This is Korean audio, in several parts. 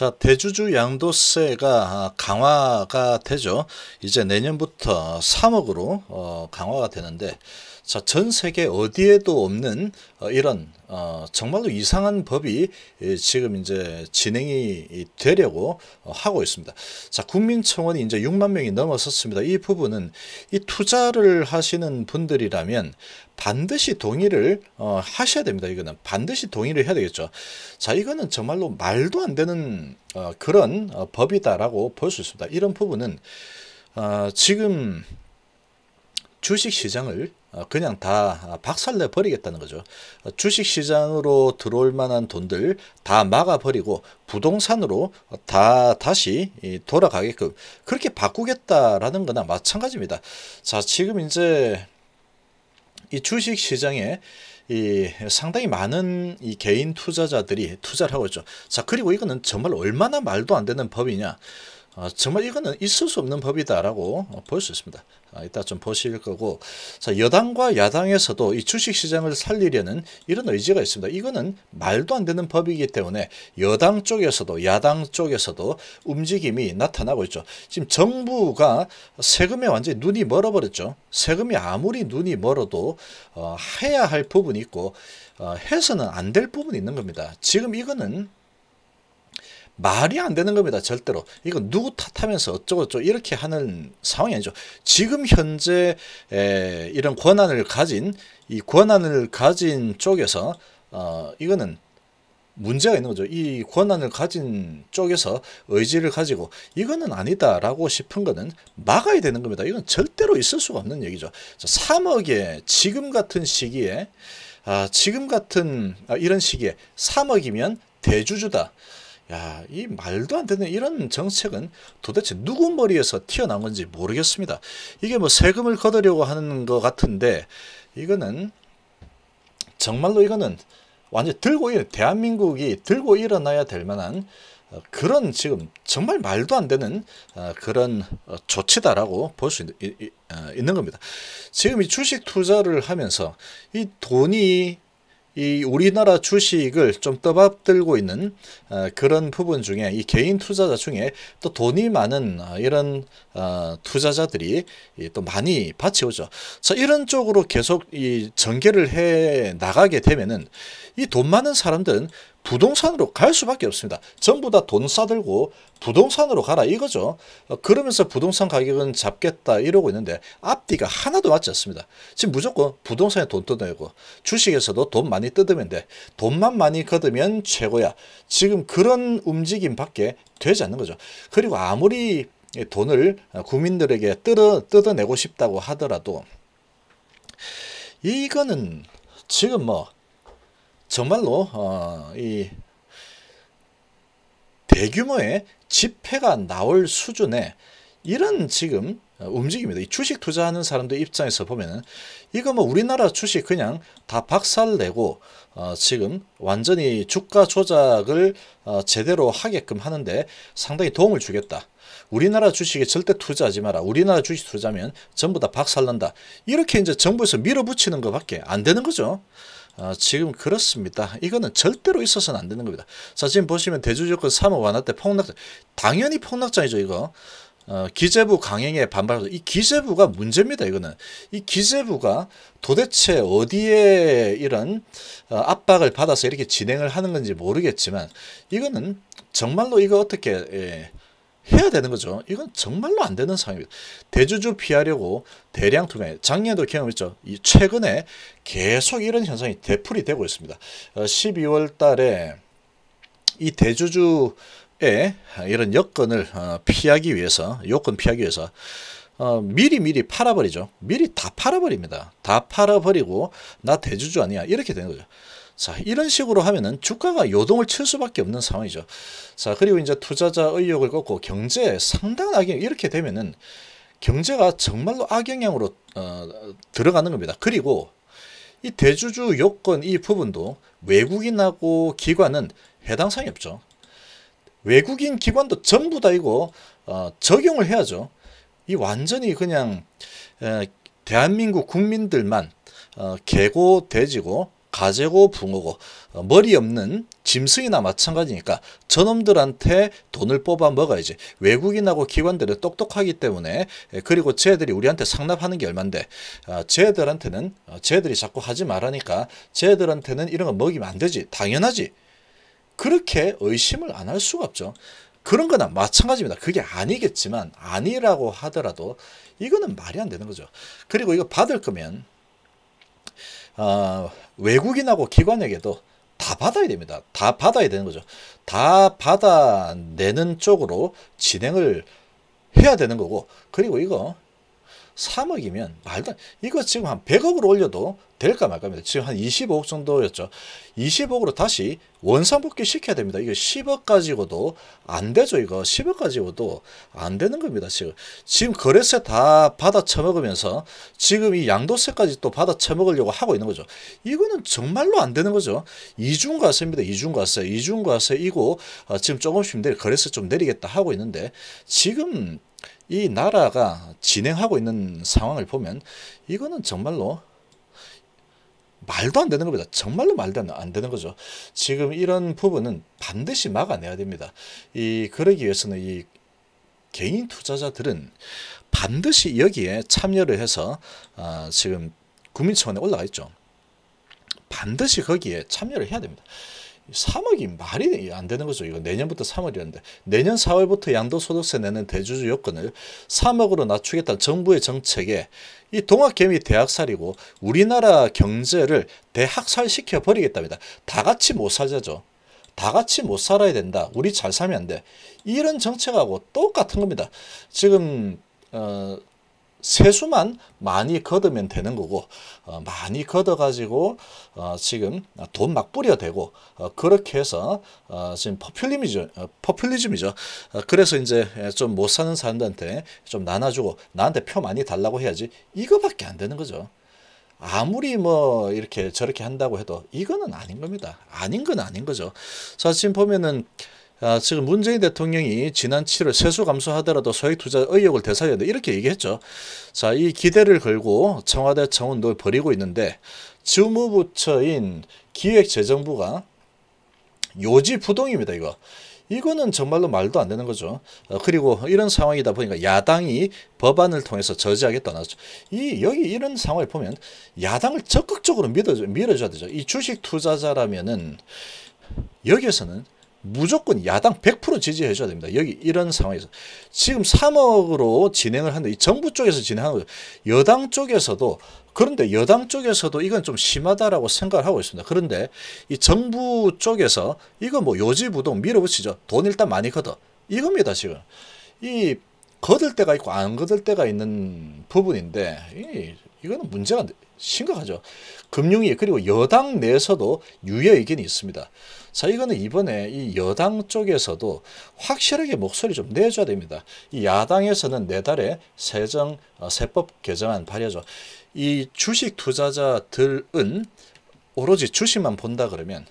자, 대주주 양도세가 아, 강화가 되죠. 이제 내년부터 3억으로 어, 강화가 되는데 자, 전 세계 어디에도 없는 어, 이런 어, 정말로 이상한 법이 예, 지금 이제 진행이 되려고 어, 하고 있습니다. 자, 국민청원이 이제 6만 명이 넘어섰습니다. 이 부분은 이 투자를 하시는 분들이라면 반드시 동의를 하셔야 됩니다. 이거는 반드시 동의를 해야 되겠죠. 자, 이거는 정말로 말도 안 되는 그런 법이다라고 볼 수 있습니다. 이런 부분은 지금 주식시장을 어, 그냥 다 아, 박살내 버리겠다는 거죠. 주식시장으로 들어올 만한 돈들 다 막아버리고 부동산으로 다 다시 돌아가게끔 그렇게 바꾸겠다라는 거나 마찬가지입니다. 자 지금 이제 이 주식시장에 이 상당히 많은 이 개인 투자자들이 투자를 하고 있죠. 자 그리고 이거는 정말 얼마나 말도 안 되는 법이냐. 어, 정말 이거는 있을 수 없는 법이다라고 볼 수 있습니다. 아, 이따 좀 보실 거고 자, 여당과 야당에서도 이 주식시장을 살리려는 이런 의지가 있습니다. 이거는 말도 안 되는 법이기 때문에 여당 쪽에서도 야당 쪽에서도 움직임이 나타나고 있죠. 지금 정부가 세금에 완전히 눈이 멀어버렸죠. 세금이 아무리 눈이 멀어도 어, 해야 할 부분이 있고 어, 해서는 안 될 부분이 있는 겁니다. 지금 이거는 말이 안 되는 겁니다. 절대로. 이건 누구 탓하면서 어쩌고저쩌고 이렇게 하는 상황이 아니죠. 지금 현재 에, 이런 권한을 가진 이 권한을 가진 쪽에서 어, 이거는 문제가 있는 거죠. 이 권한을 가진 쪽에서 의지를 가지고 이거는 아니다라고 싶은 거는 막아야 되는 겁니다. 이건 절대로 있을 수가 없는 얘기죠. 3억에 지금 같은 시기에 아, 지금 같은 아, 이런 시기에 3억이면 대주주다. 야, 이 말도 안 되는 이런 정책은 도대체 누구 머리에서 튀어나온 건지 모르겠습니다. 이게 뭐 세금을 걷으려고 하는 것 같은데 이거는 정말로 이거는 완전 들고 일 대한민국이 들고 일어나야 될 만한 어, 그런 지금 정말 말도 안 되는 어, 그런 어, 조치다라고 볼 수 있는 겁니다. 지금 이 주식 투자를 하면서 이 돈이 이 우리나라 주식을 좀 떠받들고 있는 어, 그런 부분 중에 이 개인 투자자 중에 또 돈이 많은 어, 이런 어, 투자자들이 또 많이 받치오죠. 자 이런 쪽으로 계속 이 전개를 해 나가게 되면은 이 돈 많은 사람들은 부동산으로 갈 수밖에 없습니다. 전부 다 돈 싸들고 부동산으로 가라 이거죠. 어, 그러면서 부동산 가격은 잡겠다 이러고 있는데 앞뒤가 하나도 맞지 않습니다. 지금 무조건 부동산에 돈 뜯어내고 주식에서도 돈 많이 뜯으면 돼. 돈만 많이 걷으면 최고야. 지금 그런 움직임밖에 되지 않는 거죠. 그리고 아무리 돈을 국민들에게 뜯어, 뜯어내고 싶다고 하더라도 이거는 지금 뭐 정말로 어, 이 대규모의 집회가 나올 수준의 이런 지금 움직입니다. 이 주식 투자하는 사람들 입장에서 보면은 이거 뭐 우리나라 주식 그냥 다 박살내고 어 지금 완전히 주가 조작을 어 제대로 하게끔 하는데 상당히 도움을 주겠다. 우리나라 주식에 절대 투자하지 마라. 우리나라 주식 투자면 전부 다 박살난다. 이렇게 이제 정부에서 밀어붙이는 것밖에 안 되는 거죠. 아, 지금 그렇습니다. 이거는 절대로 있어서는 안 되는 겁니다. 자 지금 보시면 대주주권 3호 완화 때 폭락장 당연히 폭락장이죠 이거. 어, 기재부 강행에 반발하고이 기재부가 문제입니다. 이거는 이 기재부가 도대체 어디에 이런 어, 압박을 받아서 이렇게 진행을 하는 건지 모르겠지만 이거는 정말로 이거 어떻게 예, 해야 되는 거죠. 이건 정말로 안 되는 상황입니다. 대주주 피하려고 대량 투매, 작년도 경험했죠. 이 최근에 계속 이런 현상이 대풀이 되고 있습니다. 12월 어, 달에 이 대주주의 이런 여건을 어, 피하기 위해서, 요건 피하기 위해서 어, 미리 미리 팔아버리죠. 미리 다 팔아버립니다. 다 팔아버리고 나 대주주 아니야 이렇게 되는 거죠. 자, 이런 식으로 하면은 주가가 요동을 칠 수밖에 없는 상황이죠. 자, 그리고 이제 투자자 의욕을 꺾고 경제 상당한 악영, 이렇게 되면은 경제가 정말로 악영향으로 어, 들어가는 겁니다. 그리고 이 대주주 요건 이 부분도 외국인하고 기관은 해당 사항이 없죠. 외국인 기관도 전부 다 이거 어, 적용을 해야죠. 이 완전히 그냥 에, 대한민국 국민들만 어, 개고 돼지고 가재고 붕어고 어, 머리 없는 짐승이나 마찬가지니까 저놈들한테 돈을 뽑아 먹어야지 외국인하고 기관들은 똑똑하기 때문에 예, 그리고 쟤들이 우리한테 상납하는 게 얼만데 아, 쟤들한테는 어, 쟤들이 자꾸 하지 말라니까 쟤들한테는 이런 거 먹이면 안 되지 당연하지 그렇게 의심을 안 할 수가 없죠 그런 거나 마찬가지입니다. 그게 아니겠지만 아니라고 하더라도 이거는 말이 안 되는 거죠. 그리고 이거 받을 거면 어, 외국인하고 기관에게도 다 받아야 됩니다. 다 받아야 되는 거죠. 다 받아내는 쪽으로 진행을 해야 되는 거고 그리고 이거 3억이면 말도 이거 지금 한 100억으로 올려도 될까 말까합니다 지금 한 25억 정도였죠. 20억으로 다시 원상복귀 시켜야 됩니다. 이거 10억 가지고도 안 되죠. 이거 10억 가지고도 안 되는 겁니다. 지금 지금 거래세 다 받아 처먹으면서 지금 이 양도세까지 또 받아 처먹으려고 하고 있는 거죠. 이거는 정말로 안 되는 거죠. 이중과세입니다. 이중과세. 이중과세이고 어, 지금 조금씩 내리, 거래세 좀 내리겠다 하고 있는데 지금 이 나라가 진행하고 있는 상황을 보면 이거는 정말로 말도 안 되는 겁니다. 정말로 말도 안 되는 거죠. 지금 이런 부분은 반드시 막아내야 됩니다. 이 그러기 위해서는 이 개인 투자자들은 반드시 여기에 참여를 해서 아, 지금 국민청원에 올라가 있죠. 반드시 거기에 참여를 해야 됩니다. 3억이 말이 안 되는 거죠. 이거 내년부터 3월이었는데 내년 4월부터 양도소득세 내는 대주주 요건을 3억으로 낮추겠다는 정부의 정책에 이 동학개미 대학살이고 우리나라 경제를 대학살시켜 버리겠답니다. 다 같이 못 살자죠. 다 같이 못 살아야 된다. 우리 잘 살면 안 돼. 이런 정책하고 똑같은 겁니다. 지금 어, 세수만 많이 걷으면 되는 거고 어, 많이 걷어 가지고 어, 지금 돈 막 뿌려대고 어, 그렇게 해서 어, 지금 어, 퍼퓰리즘이죠 퍼퓰리즘이죠 어, 그래서 이제 예, 좀못 사는 사람들한테 좀 나눠주고 나한테 표 많이 달라고 해야지 이거밖에 안 되는 거죠 아무리 뭐 이렇게 저렇게 한다고 해도 이거는 아닌 겁니다 아닌 건 아닌 거죠 자 지금 보면은 아, 지금 문재인 대통령이 지난 7월 세수 감소하더라도 소액 투자 의혹을대사려야 이렇게 얘기했죠. 자, 이 기대를 걸고 청와대 청원도 벌이고 있는데 주무부처인 기획재정부가 요지부동입니다. 이거. 이거는 정말로 말도 안 되는 거죠. 어, 그리고 이런 상황이다 보니까 야당이 법안을 통해서 저지하겠다 나왔죠. 이 여기 이런 상황을 보면 야당을 적극적으로 밀어줘, 밀어줘야 되죠. 이 주식 투자자라면은 여기에서는 무조건 야당 100% 지지해줘야 됩니다. 여기 이런 상황에서. 지금 3억으로 진행을 하는데 정부 쪽에서 진행하는 거죠. 여당 쪽에서도 그런데 여당 쪽에서도 이건 좀 심하다라고 생각을 하고 있습니다. 그런데 이 정부 쪽에서 이거 뭐 요지부동 밀어붙이죠. 돈 일단 많이 걷어. 이겁니다, 지금. 이 거들 때가 있고 안 거들 때가 있는 부분인데 이, 이거는 문제가 심각하죠. 금융위 그리고 여당 내에서도 유여 의견이 있습니다. 자 이거는 이번에 이 여당 쪽에서도 확실하게 목소리 좀 내줘야 됩니다. 이 야당에서는 내달에 네 세정 어, 세법 개정안 발의죠. 이 주식 투자자들은 오로지 주식만 본다 그러면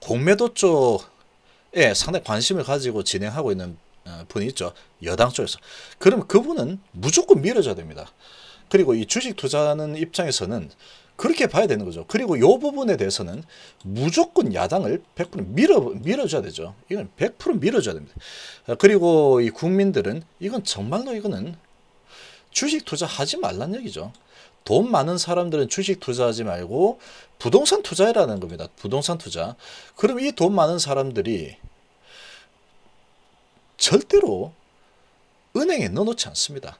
공매도 쪽에 상당히 관심을 가지고 진행하고 있는 어, 분이 있죠. 여당 쪽에서. 그럼 그분은 무조건 밀어줘야 됩니다. 그리고 이 주식 투자하는 입장에서는 그렇게 봐야 되는 거죠. 그리고 요 부분에 대해서는 무조건 야당을 100% 밀어, 밀어줘야 되죠. 이건 100% 밀어줘야 됩니다. 아, 그리고 이 국민들은 이건 정말로 이거는 주식 투자하지 말란 얘기죠. 돈 많은 사람들은 주식 투자하지 말고 부동산 투자라는 겁니다. 부동산 투자. 그럼 이 돈 많은 사람들이 절대로 은행에 넣어놓지 않습니다.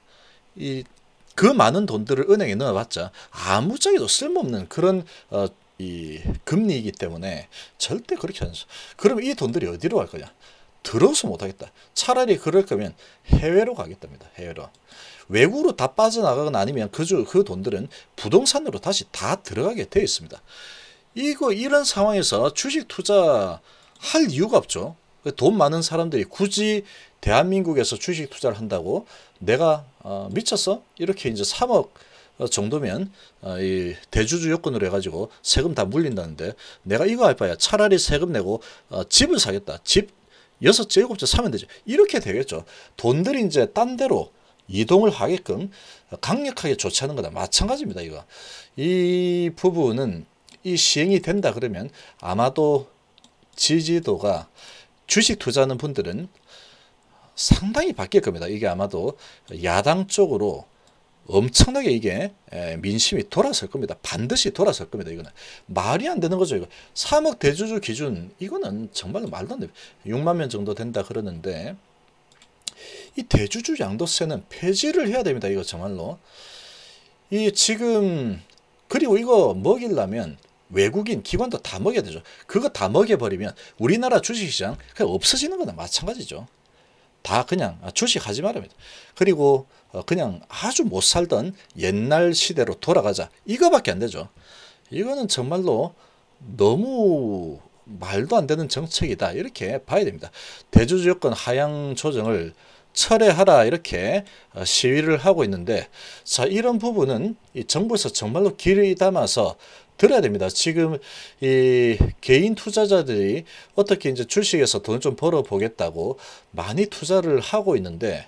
이그 많은 돈들을 은행에 넣어봤자 아무짝에도 쓸모없는 그런 어, 이 금리이기 때문에 절대 그렇게 안 써. 그럼 이 돈들이 어디로 갈 거냐? 들어서 못하겠다. 차라리 그럴 거면 해외로 가겠답니다. 해외로. 외국으로 다 빠져나가거나 아니면 그주 그 돈들은 부동산으로 다시 다 들어가게 되어 있습니다. 이거 이런 상황에서 주식 투자 할 이유가 없죠. 돈 많은 사람들이 굳이 대한민국에서 주식 투자를 한다고 내가 어, 미쳤어? 이렇게 이제 3억 정도면 어, 이 대주주 요건으로 해가지고 세금 다 물린다는데 내가 이거 할 바야 차라리 세금 내고 어, 집을 사겠다. 집6섯 채, 일곱 채 사면 되죠. 이렇게 되겠죠. 돈들이 이제 딴 데로 이동을 하게끔 강력하게 조치하는 거다. 마찬가지입니다. 이거. 이 부분은 이 시행이 된다 그러면 아마도 지지도가 주식 투자하는 분들은 상당히 바뀔 겁니다. 이게 아마도 야당 쪽으로 엄청나게 이게 민심이 돌아설 겁니다. 반드시 돌아설 겁니다. 이거는 말이 안 되는 거죠. 이거 3억 대주주 기준 이거는 정말 로 말도 안 돼요. 6만 명 정도 된다 그러는데 이 대주주 양도세는 폐지를 해야 됩니다. 이거 정말로 이 지금 그리고 이거 먹이려면 외국인 기관도 다 먹여야 되죠. 그거 다 먹여버리면 우리나라 주식시장 그냥 없어지는 거나 마찬가지죠. 다 그냥 주식하지 말합니 그리고 어, 그냥 아주 못 살던 옛날 시대로 돌아가자. 이거밖에 안 되죠. 이거는 정말로 너무 말도 안 되는 정책이다. 이렇게 봐야 됩니다. 대주주 여건 하향 조정을 철회하라 이렇게 어, 시위를 하고 있는데 자 이런 부분은 정부에서 정말로 길이 담아서 들어야 됩니다. 지금 이 개인 투자자들이 어떻게 이제 주식에서 돈 좀 벌어 보겠다고 많이 투자를 하고 있는데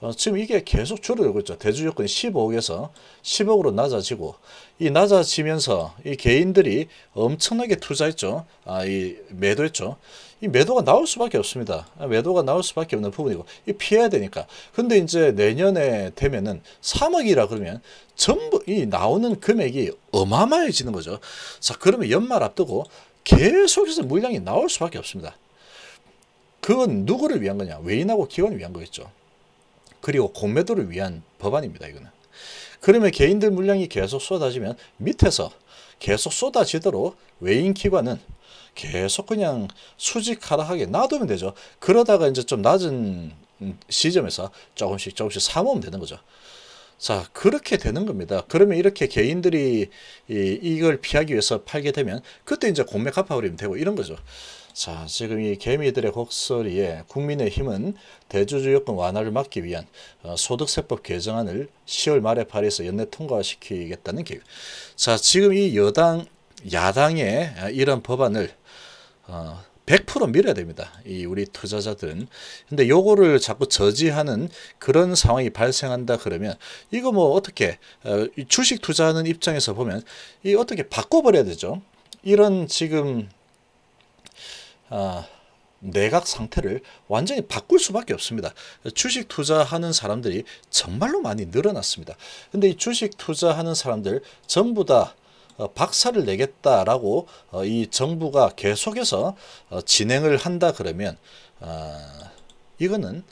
어, 지금 이게 계속 줄어들고 있죠. 대주 요건이 15억에서 10억으로 낮아지고 이 낮아지면서 이 개인들이 엄청나게 투자했죠. 아, 이 매도했죠. 이 매도가 나올 수밖에 없습니다. 매도가 나올 수밖에 없는 부분이고 이 피해야 되니까. 근데 이제 내년에 되면은 3억이라 그러면 전부 이 나오는 금액이 어마어마해지는 거죠. 자 그러면 연말 앞두고 계속해서 물량이 나올 수밖에 없습니다. 그건 누구를 위한 거냐? 외인하고 기관을 위한 거겠죠. 그리고 공매도를 위한 법안입니다. 이거는. 그러면 개인들 물량이 계속 쏟아지면 밑에서 계속 쏟아지도록 외인 기관은 계속 그냥 수직 하락하게 놔두면 되죠. 그러다가 이제 좀 낮은 시점에서 조금씩 조금씩 사모면 되는 거죠. 자 그렇게 되는 겁니다. 그러면 이렇게 개인들이 이, 걸 피하기 위해서 팔게 되면 그때 이제 공매 갚아버리면 되고 이런 거죠. 자 지금 이 개미들의 곡소리에 국민의힘은 대주주 요건 완화를 막기 위한 어, 소득세법 개정안을 10월 말에 발의해서 연내 통과시키겠다는 계획. 자 지금 이 여당 야당의 아, 이런 법안을 어, 100% 밀어야 됩니다. 이 우리 투자자들은. 근데 요거를 자꾸 저지하는 그런 상황이 발생한다 그러면 이거 뭐 어떻게 어, 주식 투자하는 입장에서 보면 이 어떻게 바꿔버려야 되죠. 이런 지금 아, 내각 상태를 완전히 바꿀 수밖에 없습니다. 주식 투자하는 사람들이 정말로 많이 늘어났습니다. 근데 이 주식 투자하는 사람들 전부 다 어, 박살을 내겠다라고 어, 이 정부가 계속해서 어, 진행을 한다 그러면 아, 이거는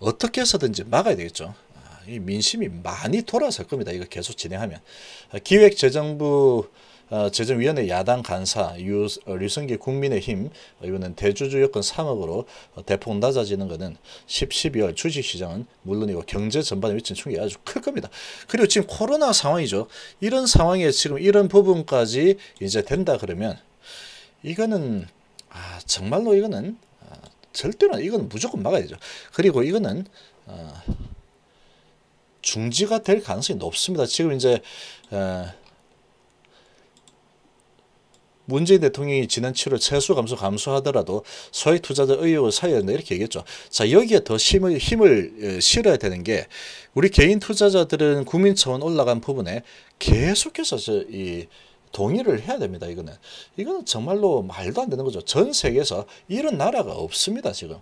어떻게 해서든지 막아야 되겠죠. 아, 이 민심이 많이 돌아설 겁니다. 이거 계속 진행하면 아, 기획재정부 어, 재정위원회 야당 간사 유, 어, 류성기 국민의힘 의원은 어, 대주주 여건 3억으로 대폭 낮아지는 것은 10, 12월 주식시장은 물론이고 경제 전반에 미친 충격이 아주 클 겁니다. 그리고 지금 코로나 상황이죠. 이런 상황에 지금 이런 부분까지 이제 된다 그러면 이거는 아, 정말로 이거는 아, 절대로 이건 무조건 막아야죠. 그리고 이거는 아, 중지가 될 가능성이 높습니다. 지금 이제 어, 문재인 대통령이 지난 7월 세수 감소 감소하더라도 소액 투자자 의혹을사야 된다 이렇게 얘기했죠. 자 여기에 더 힘을, 힘을 어, 실어야 되는 게 우리 개인 투자자들은 국민 차원 올라간 부분에 계속해서 저이 동의를 해야 됩니다. 이거는 이거는 정말로 말도 안 되는 거죠. 전 세계에서 이런 나라가 없습니다. 지금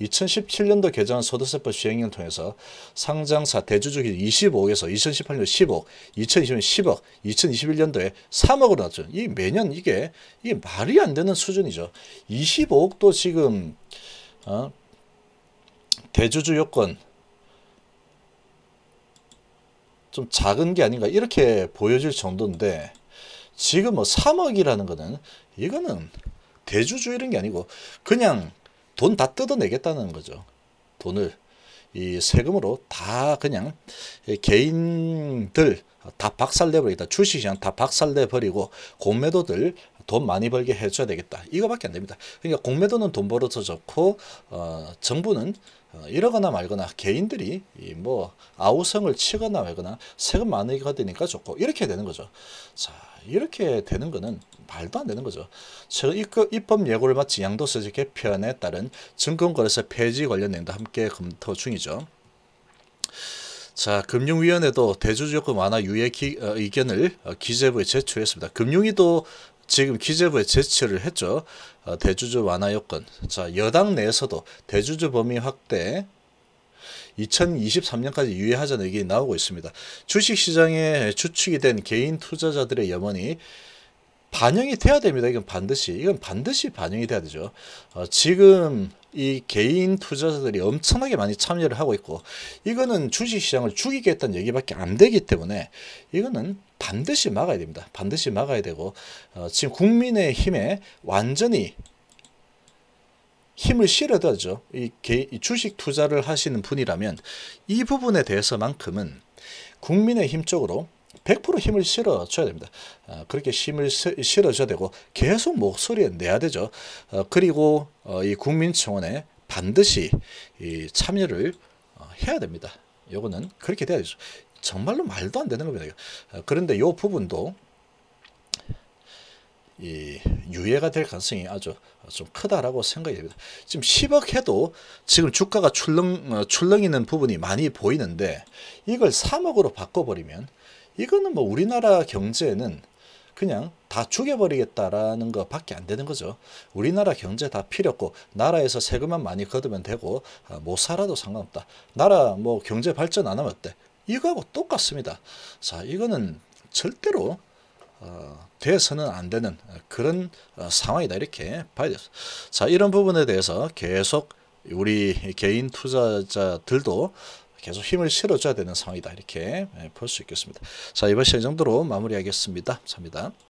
2017년도 개정한 소득세법 시행령을 통해서 상장사 대주주기 25억에서 2018년 10억, 2020년 10억, 2021년도에 3억으로 낮죠. 이 매년 이게 이게 말이 안 되는 수준이죠. 25억도 지금 어, 대주주 요건 좀 작은 게 아닌가 이렇게 보여질 정도인데 지금 뭐 3억이라는 거는 이거는 대주주 이런 게 아니고 그냥 돈 다 뜯어내겠다는 거죠. 돈을 이 세금으로 다 그냥 개인들 다 박살내버리겠다. 주식시장 다 박살내버리고 공매도들 돈 많이 벌게 해줘야 되겠다. 이거밖에 안 됩니다. 그러니까 공매도는 돈 벌어서 좋고 어, 정부는 어, 이러거나 말거나 개인들이 뭐 아우성을 치거나 말거나 세금 많이가 되니까 좋고 이렇게 되는 거죠. 자 이렇게 되는 거는 말도 안 되는 거죠. 그 입법 예고를 마치 양도세제 개편에 따른 증권거래세 폐지 관련 내용도 함께 검토 중이죠. 자, 금융위원회도 대주주요금 완화 유예 기, 어, 의견을 어, 기재부에 제출했습니다. 금융위도 지금 기재부에 제출을 했죠. 어, 대주주 완화 요건. 자, 여당 내에서도 대주주 범위 확대 2023년까지 유예하자는 의견 나오고 있습니다. 주식시장에 주축이 된 개인 투자자들의 염원이 반영이 돼야 됩니다. 이건 반드시 이건 반드시 반영이 돼야 되죠. 어, 지금 이 개인 투자자들이 엄청나게 많이 참여를 하고 있고 이거는 주식시장을 죽이겠다는 얘기밖에 안 되기 때문에 이거는 반드시 막아야 됩니다. 반드시 막아야 되고 어, 지금 국민의 힘에 완전히 힘을 실어다죠. 이, 이 주식 투자를 하시는 분이라면 이 부분에 대해서만큼은 국민의 힘 쪽으로 100% 힘을 실어줘야 됩니다. 어, 그렇게 힘을 실어줘야 되고 계속 목소리를 내야 되죠. 어, 그리고 어, 이 국민청원에 반드시 참여를 어, 해야 됩니다. 요거는 그렇게 돼야 되죠. 정말로 말도 안 되는 겁니다. 어, 그런데 이 부분도 이 유예가 될 가능성이 아주 좀 크다라고 생각이 됩니다. 지금 10억 해도 지금 주가가 출렁 어, 출렁이는 부분이 많이 보이는데 이걸 3억으로 바꿔버리면 이거는 뭐 우리나라 경제는 그냥 다 죽여버리겠다라는 것밖에 안 되는 거죠. 우리나라 경제 다 필요 없고 나라에서 세금만 많이 걷으면 되고 어, 못 살아도 상관없다. 나라 뭐 경제 발전 안 하면 어때? 이거하고 똑같습니다. 자, 이거는 절대로 어, 돼서는 안 되는 어, 그런 어, 상황이다 이렇게 봐야 돼요. 자, 이런 부분에 대해서 계속 우리 개인 투자자들도 계속 힘을 실어줘야 되는 상황이다 이렇게 예, 볼수 있겠습니다. 자, 이번 시간 정도로 마무리하겠습니다. 감사합니다.